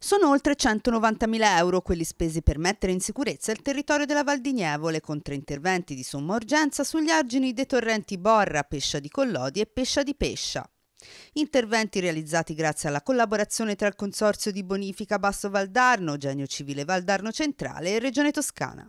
Sono oltre 190.000 euro quelli spesi per mettere in sicurezza il territorio della Val di Nievole contro interventi di somma urgenza sugli argini dei torrenti Borra, Pescia di Collodi e Pescia di Pescia. Interventi realizzati grazie alla collaborazione tra il Consorzio di Bonifica Basso Valdarno, Genio Civile Valdarno Centrale e Regione Toscana.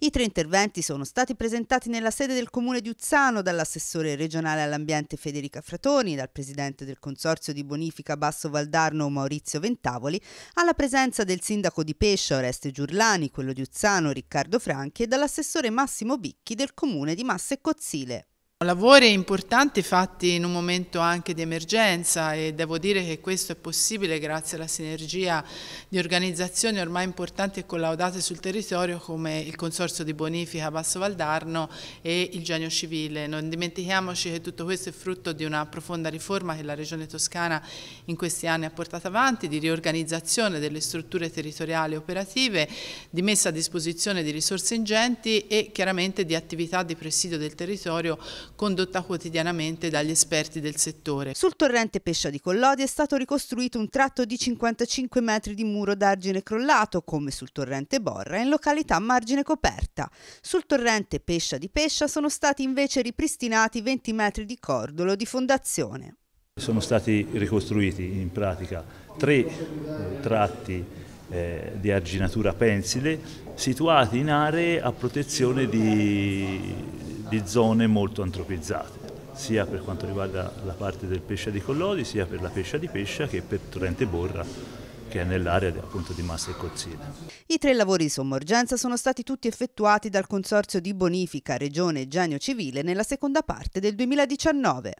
I tre interventi sono stati presentati nella sede del comune di Uzzano dall'assessore regionale all'ambiente Federica Fratoni, dal presidente del consorzio di bonifica Basso Valdarno Maurizio Ventavoli, alla presenza del sindaco di Pescia Oreste Giurlani, quello di Uzzano Riccardo Franchi e dall'assessore Massimo Bicchi del comune di Masse Cozzile. Lavori importanti fatti in un momento anche di emergenza e devo dire che questo è possibile grazie alla sinergia di organizzazioni ormai importanti e collaudate sul territorio come il Consorzio di Bonifica Basso Valdarno e il Genio Civile. Non dimentichiamoci che tutto questo è frutto di una profonda riforma che la Regione Toscana in questi anni ha portato avanti, di riorganizzazione delle strutture territoriali operative, di messa a disposizione di risorse ingenti e chiaramente di attività di presidio del territorio condotta quotidianamente dagli esperti del settore. Sul torrente Pescia di Collodi è stato ricostruito un tratto di 55 metri di muro d'argine crollato, come sul torrente Borra, in località margine coperta. Sul torrente Pescia di Pescia sono stati invece ripristinati 20 metri di cordolo di fondazione. Sono stati ricostruiti in pratica tre eh, tratti eh, di arginatura pensile situati in aree a protezione di di zone molto antropizzate, sia per quanto riguarda la parte del pesce di Collodi, sia per la pescia di pescia che per Torrente Borra che è nell'area appunto di Massa e Cozzina. I tre lavori di sommorgenza sono stati tutti effettuati dal Consorzio di Bonifica Regione Genio Civile nella seconda parte del 2019.